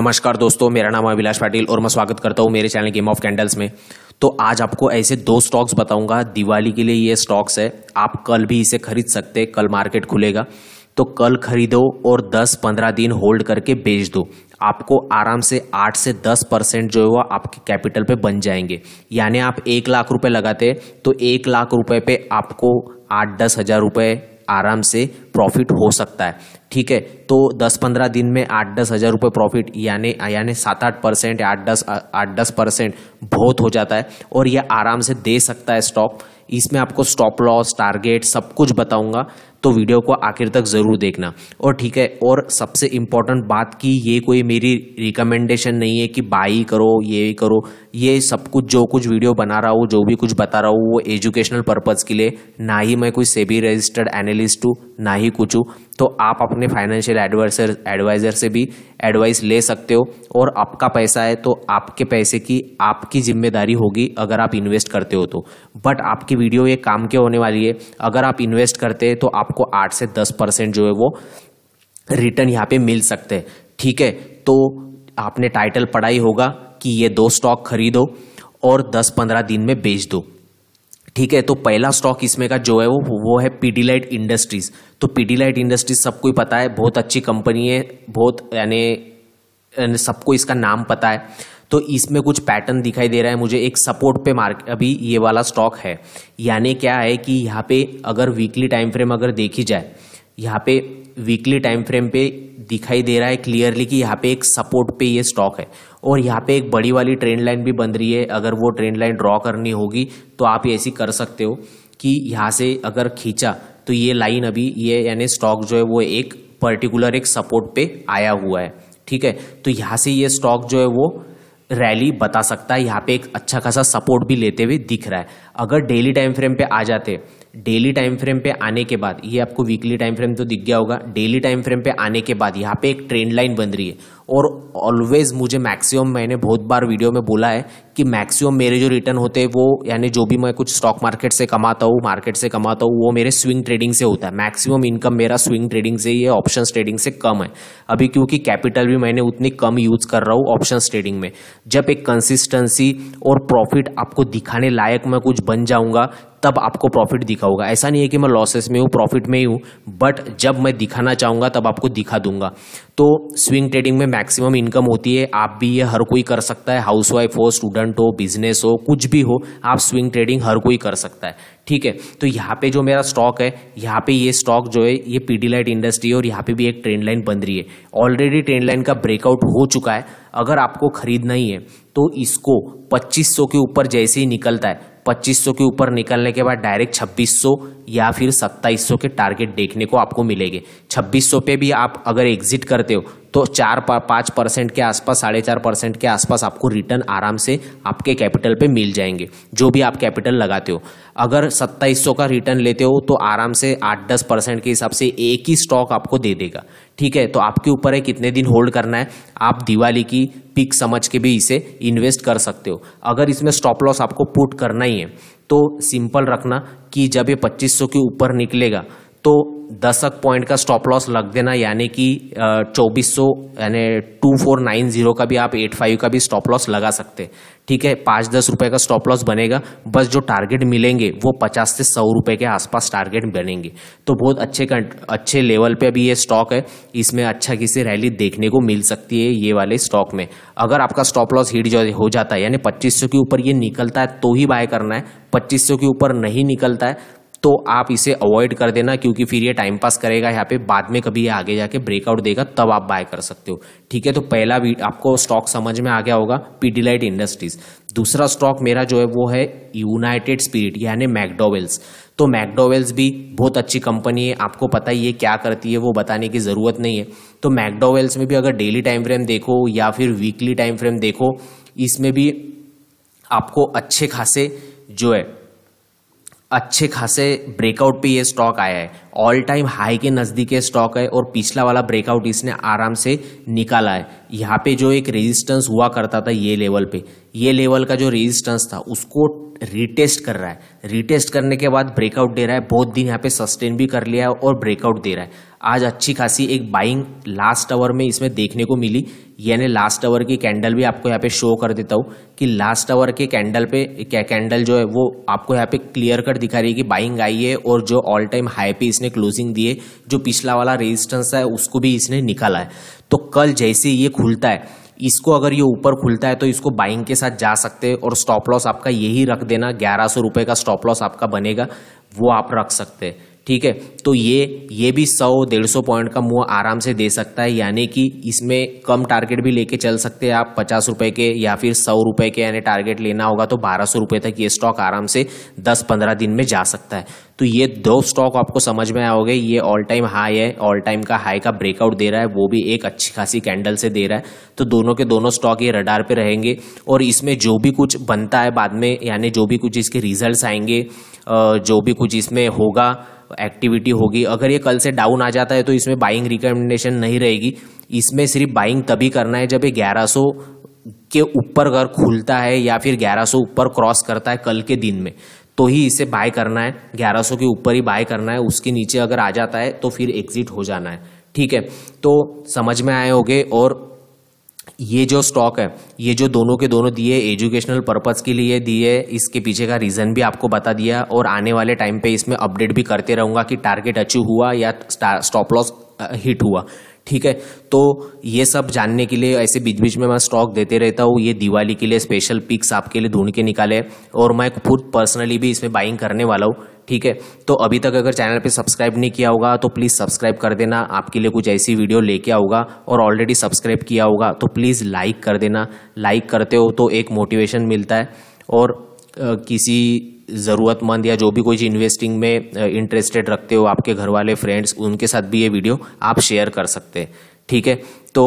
नमस्कार दोस्तों मेरा नाम अभिलाष पाटिल और मैं स्वागत करता हूँ मेरे चैनल गेम ऑफ कैंडल्स में तो आज आपको ऐसे दो स्टॉक्स बताऊंगा दिवाली के लिए ये स्टॉक्स है आप कल भी इसे खरीद सकते हैं कल मार्केट खुलेगा तो कल खरीदो और 10-15 दिन होल्ड करके बेच दो आपको आराम से 8 से 10 परसेंट जो है वो आपके कैपिटल पे बन जाएंगे यानी आप एक लाख रुपए लगाते तो एक लाख रुपए पे आपको आठ दस हज़ार रुपये आराम से प्रॉफिट हो सकता है ठीक है तो 10-15 दिन में आठ दस हज़ार रुपये प्रॉफिट यानी यानी सात आठ परसेंट आठ दस आठ दस परसेंट बहुत हो जाता है और यह आराम से दे सकता है स्टॉक इसमें आपको स्टॉप लॉस टारगेट सब कुछ बताऊंगा तो वीडियो को आखिर तक ज़रूर देखना और ठीक है और सबसे इम्पॉर्टेंट बात की ये कोई मेरी रिकमेंडेशन नहीं है कि बाई करो ये करो ये सब कुछ जो कुछ वीडियो बना रहा हूँ जो भी कुछ बता रहा हूँ वो एजुकेशनल पर्पज़ के लिए ना ही मैं कोई सेबी रजिस्टर्ड एनालिस्ट हूँ ना ही ही कुछ हूँ तो आप अपने फाइनेंशियल एडवाइजर एडवाइज़र से भी एडवाइस ले सकते हो और आपका पैसा है तो आपके पैसे की आपकी जिम्मेदारी होगी अगर आप इन्वेस्ट करते हो तो बट आपकी वीडियो ये काम के होने वाली है अगर आप इन्वेस्ट करते हैं तो आपको आठ से दस परसेंट जो है वो रिटर्न यहाँ पे मिल सकते हैं ठीक है तो आपने टाइटल पढ़ाई होगा कि ये दो स्टॉक खरीदो और 10-15 दिन में बेच दो ठीक है तो पहला स्टॉक इसमें का जो है वो वो है पीडीलाइट इंडस्ट्रीज तो पीडीलाइट इंडस्ट्रीज सबको ही पता है बहुत अच्छी कंपनी है बहुत यानी सबको इसका नाम पता है तो इसमें कुछ पैटर्न दिखाई दे रहा है मुझे एक सपोर्ट पे मार्क अभी ये वाला स्टॉक है यानी क्या है कि यहाँ पे अगर वीकली टाइम फ्रेम अगर देखी जाए यहाँ पे वीकली टाइम फ्रेम पे दिखाई दे रहा है क्लियरली कि यहाँ पे एक सपोर्ट पे ये स्टॉक है और यहाँ पे एक बड़ी वाली ट्रेंड लाइन भी बन रही है अगर वो ट्रेंड लाइन ड्रॉ करनी होगी तो आप ऐसी कर सकते हो कि यहाँ से अगर खींचा तो ये लाइन अभी ये यानी स्टॉक जो है वो एक पर्टिकुलर एक सपोर्ट पे आया हुआ है ठीक है तो यहाँ से ये स्टॉक जो है वो रैली बता सकता है यहाँ पे एक अच्छा खासा सपोर्ट भी लेते हुए दिख रहा है अगर डेली टाइम फ्रेम पे आ जाते डेली टाइम फ्रेम पे आने के बाद ये आपको वीकली टाइम फ्रेम तो दिख गया होगा डेली टाइम फ्रेम पे आने के बाद यहाँ पे एक ट्रेंड लाइन बन रही है और ऑलवेज मुझे मैक्सिमम मैंने बहुत बार वीडियो में बोला है कि मैक्सिमम मेरे जो रिटर्न होते हैं वो यानी जो भी मैं कुछ स्टॉक मार्केट से कमाता हूँ मार्केट से कमाता हूँ वो मेरे स्विंग ट्रेडिंग से होता है मैक्सिमम इनकम मेरा स्विंग ट्रेडिंग से ही है ऑप्शन ट्रेडिंग से कम है अभी क्योंकि कैपिटल भी मैंने उतनी कम यूज कर रहा हूँ ऑप्शन ट्रेडिंग में जब एक कंसिस्टेंसी और प्रॉफिट आपको दिखाने लायक मैं कुछ बन जाऊंगा तब आपको प्रॉफिट दिखा होगा ऐसा नहीं है कि मैं लॉसेस में हूँ प्रॉफिट में ही हूँ बट जब मैं दिखाना चाहूँगा तब आपको दिखा दूंगा तो स्विंग ट्रेडिंग में मैक्सिमम इनकम होती है आप भी ये हर कोई कर सकता है हाउस वाइफ हो स्टूडेंट हो बिजनेस हो कुछ भी हो आप स्विंग ट्रेडिंग हर कोई कर सकता है ठीक है तो यहाँ पे जो मेरा स्टॉक है यहाँ पे ये स्टॉक जो है ये पीडी लाइट इंडस्ट्री है और यहाँ पे भी एक ट्रेंड लाइन बन रही है ऑलरेडी ट्रेंड लाइन का ब्रेकआउट हो चुका है अगर आपको खरीदना ही है तो इसको 2500 के ऊपर जैसे ही निकलता है पच्चीस के ऊपर निकलने के बाद डायरेक्ट छब्बीस या फिर सत्ताईस के टारगेट देखने को आपको मिलेंगे छब्बीस पे भी आप अगर एग्जिट करते हो तो चार पाँच परसेंट के आसपास साढ़े चार परसेंट के आसपास आपको रिटर्न आराम से आपके कैपिटल पे मिल जाएंगे जो भी आप कैपिटल लगाते हो अगर सत्ताईस का रिटर्न लेते हो तो आराम से आठ दस परसेंट के हिसाब से एक ही स्टॉक आपको दे देगा ठीक है तो आपके ऊपर है कितने दिन होल्ड करना है आप दिवाली की पिक समझ के भी इसे इन्वेस्ट कर सकते हो अगर इसमें स्टॉप लॉस आपको पुट करना ही है तो सिंपल रखना कि जब ये 2500 के ऊपर निकलेगा तो दशक पॉइंट का स्टॉप लॉस लग देना यानी कि चौबीस सौ यानी टू फोर नाइन जीरो का भी आप एट फाइव का भी स्टॉप लॉस लगा सकते ठीक है पाँच दस रुपये का स्टॉप लॉस बनेगा बस जो टारगेट मिलेंगे वो पचास से सौ रुपये के आसपास टारगेट बनेंगे तो बहुत अच्छे अच्छे लेवल पे अभी ये स्टॉक है इसमें अच्छा किसी रैली देखने को मिल सकती है ये वाले स्टॉक में अगर आपका स्टॉप लॉस हिट हो जाता है यानी पच्चीस के ऊपर ये निकलता है तो ही बाय करना है पच्चीस के ऊपर नहीं निकलता है तो आप इसे अवॉइड कर देना क्योंकि फिर ये टाइम पास करेगा यहाँ पे बाद में कभी ये आगे जाके ब्रेकआउट देगा तब आप बाय कर सकते हो ठीक है तो पहला भी आपको स्टॉक समझ में आ गया होगा पीडीलाइट इंडस्ट्रीज दूसरा स्टॉक मेरा जो है वो है यूनाइटेड स्पिरिट यानी मैकडोवेल्स तो मैकडोवेल्स भी बहुत अच्छी कंपनी है आपको पता ही है क्या करती है वो बताने की ज़रूरत नहीं है तो मैकडोवेल्स में भी अगर डेली टाइम फ्रेम देखो या फिर वीकली टाइम फ्रेम देखो इसमें भी आपको अच्छे खासे जो है अच्छे खासे ब्रेकआउट पे ये स्टॉक आया है ऑल टाइम हाई के नज़दीक ये स्टॉक है और पिछला वाला ब्रेकआउट इसने आराम से निकाला है यहाँ पे जो एक रेजिस्टेंस हुआ करता था ये लेवल पे ये लेवल का जो रेजिस्टेंस था उसको रिटेस्ट कर रहा है रिटेस्ट करने के बाद ब्रेकआउट दे रहा है बहुत दिन यहाँ पे सस्टेन भी कर लिया है और ब्रेकआउट दे रहा है आज अच्छी खासी एक बाइंग लास्ट आवर में इसमें देखने को मिली यानी लास्ट आवर की कैंडल भी आपको यहाँ पे शो कर देता हूँ कि लास्ट आवर के कैंडल पे क्या कैंडल जो है वो आपको यहाँ पे क्लियर कट दिखा रही है कि बाइंग आई है और जो ऑल टाइम हाई पे इसने क्लोजिंग दी है जो पिछला वाला रेजिस्टेंस है उसको भी इसने निकाला है तो कल जैसे ये खुलता है इसको अगर ये ऊपर खुलता है तो इसको बाइंग के साथ जा सकते हैं और स्टॉप लॉस आपका यही रख देना ग्यारह सौ रुपये का स्टॉप लॉस आपका बनेगा वो आप रख सकते हैं ठीक है तो ये ये भी सौ डेढ़ सौ पॉइंट का मुंह आराम से दे सकता है यानी कि इसमें कम टारगेट भी लेके चल सकते हैं आप पचास रुपए के या फिर सौ रुपए के यानी टारगेट लेना होगा तो बारह सौ रुपए तक ये स्टॉक आराम से दस पंद्रह दिन में जा सकता है तो ये दो स्टॉक आपको समझ में आओगे ये ऑल टाइम हाई है ऑल टाइम का हाई का ब्रेकआउट दे रहा है वो भी एक अच्छी खासी कैंडल से दे रहा है तो दोनों के दोनों स्टॉक ये रडार पे रहेंगे और इसमें जो भी कुछ बनता है बाद में यानी जो भी कुछ इसके रिजल्ट आएंगे जो भी कुछ इसमें होगा एक्टिविटी होगी अगर ये कल से डाउन आ जाता है तो इसमें बाइंग रिकमेंडेशन नहीं रहेगी इसमें सिर्फ बाइंग तभी करना है जब ये 1100 के ऊपर घर खुलता है या फिर 1100 ऊपर क्रॉस करता है कल के दिन में तो ही इसे बाय करना है सौ के ऊपर ही बाय करना है उसके नीचे अगर आ जाता है तो फिर एग्जिट हो जाना है ठीक है तो समझ में आए होंगे और ये जो स्टॉक है ये जो दोनों के दोनों दिए एजुकेशनल पर्पज़ के लिए दिए इसके पीछे का रीज़न भी आपको बता दिया और आने वाले टाइम पे इसमें अपडेट भी करते रहूँगा कि टारगेट अचीव हुआ या स्टॉप लॉस हिट हुआ ठीक है तो ये सब जानने के लिए ऐसे बीच बीच में मैं स्टॉक देते रहता हूँ ये दिवाली के लिए स्पेशल पिक्स आपके लिए ढूंढ के निकाले और मैं खुद पर्सनली भी इसमें बाइंग करने वाला हूँ ठीक है तो अभी तक अगर चैनल पे सब्सक्राइब नहीं किया होगा तो प्लीज़ सब्सक्राइब कर देना आपके लिए कुछ ऐसी वीडियो लेके आऊँगा और ऑलरेडी सब्सक्राइब किया होगा तो प्लीज़ लाइक कर देना लाइक करते हो तो एक मोटिवेशन मिलता है और किसी ज़रूरतमंद या जो भी कोई चीज इन्वेस्टिंग में इंटरेस्टेड रखते हो आपके घर वाले फ्रेंड्स उनके साथ भी ये वीडियो आप शेयर कर सकते हैं ठीक है तो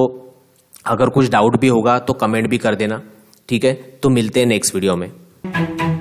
अगर कुछ डाउट भी होगा तो कमेंट भी कर देना ठीक है तो मिलते हैं नेक्स्ट वीडियो में